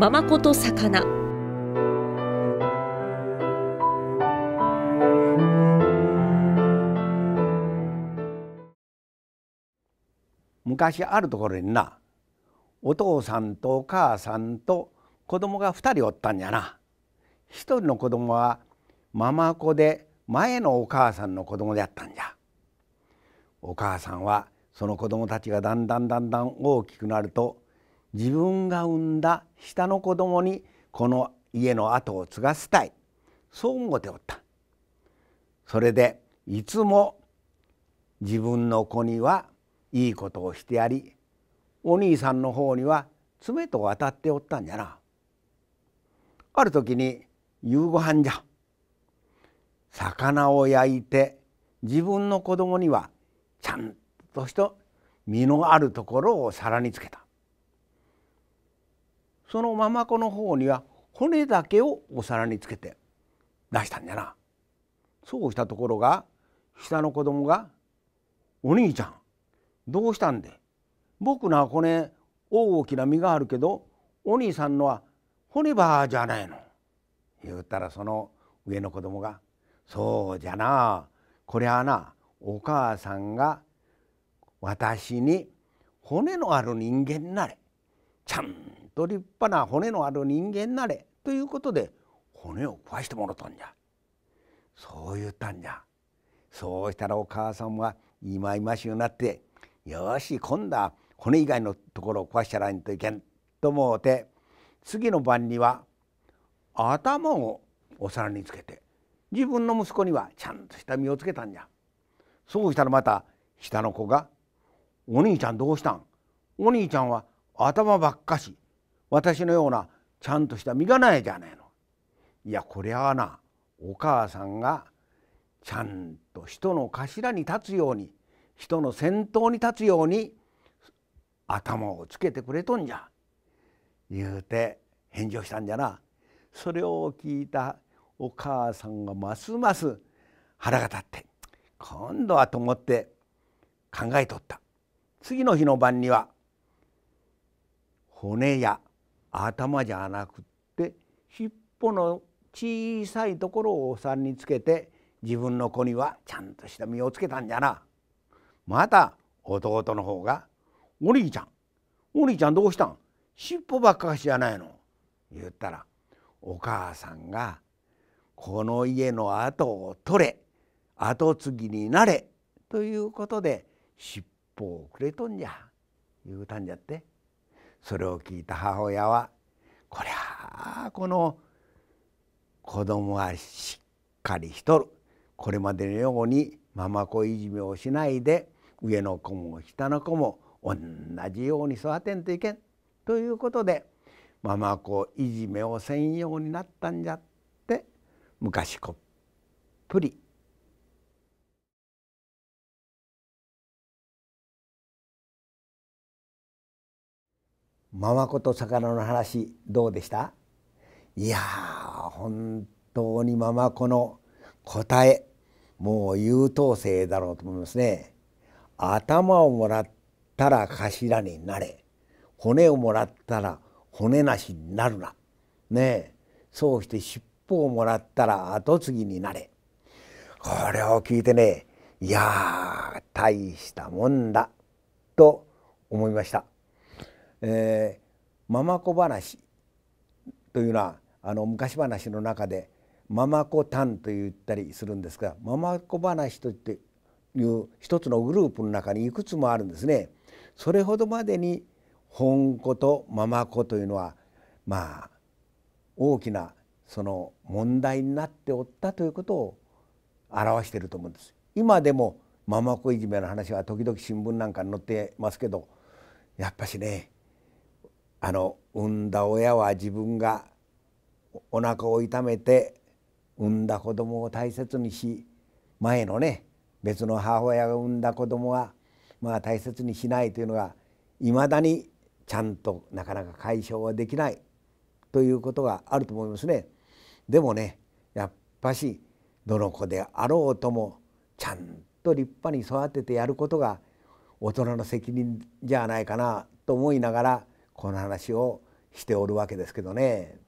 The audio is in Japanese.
ママコと魚昔あるところになお父さんとお母さんと子供が2人おったんじゃな1人の子供はママ子で前のお母さんの子供であったんじゃお母さんはその子供たちがだんだんだんだん大きくなると自分が産んだ下の子供にこの家の後を継がせたいそう思うておったそれでいつも自分の子にはいいことをしてやりお兄さんの方には爪と渡っておったんじゃなある時に夕ご飯じゃ魚を焼いて自分の子供にはちゃんとした身のあるところを皿につけたそのままこの方には骨だけをお皿につけて出したんじゃなそうしたところが下の子供が「お兄ちゃんどうしたんで僕のは骨大きな実があるけどお兄さんのは骨ばあじゃないの」言うたらその上の子供が「そうじゃなこりゃあなお母さんが私に骨のある人間になれちゃんど立派な骨のある人間なれ」ということで骨を壊してもろとんじゃそう言ったんじゃそうしたらお母さんは今今しゅうなって「よし今度は骨以外のところを壊しちゃらんといけん」と思うて次の晩には頭をお皿につけて自分の息子にはちゃんとした身をつけたんじゃそうしたらまた下の子が「お兄ちゃんどうしたんお兄ちゃんは頭ばっかし私のようなちゃんとした身がないじゃねえの。いやこりゃあなお母さんがちゃんと人の頭に立つように人の先頭に立つように頭をつけてくれとんじゃ」言うて返事をしたんじゃな。それを聞いたお母さんがますます腹が立って今度はと思って考えとった次の日の晩には骨や頭じゃなくって尻尾の小さいところをお産につけて自分の子にはちゃんとした身をつけたんじゃな。また弟の方が「お兄ちゃんお兄ちゃんどうしたん尻尾ばっかしじゃないの」言ったらお母さんが「この家の後を取れ後継ぎになれ」ということで尻尾をくれとんじゃ言うたんじゃって。それを聞いた母親はこりゃあこの子供はしっかりしとるこれまでのようにママ子いじめをしないで上の子も下の子も同じように育てんといけんということでママ子いじめをせんようになったんじゃって昔こっぷりママ子と魚の話どうでしたいや本当にママ子の答えもう優等生だろうと思いますね。頭をもらったら頭になれ骨をもらったら骨なしになるな。ねそうして尻尾をもらったら跡継ぎになれ。これを聞いてねいや大したもんだと思いました。えー、ママ子話というのはあの昔話の中でママ子単と言ったりするんですがママ子話といっていう一つのグループの中にいくつもあるんですね。それほどまでに本子とママ子というのはまあ大きなその問題になっておったということを表していると思うんです。今でもママ子いじめの話は時々新聞なんかに載ってますけどやっぱしねあの産んだ親は自分がお腹を痛めて産んだ子供を大切にし前のね別の母親が産んだ子供はまあ大切にしないというのがいまだにちゃんとなかなか解消はできないということがあると思いますね。でもねやっぱしどの子であろうともちゃんと立派に育ててやることが大人の責任じゃないかなと思いながらこの話をしておるわけですけどね。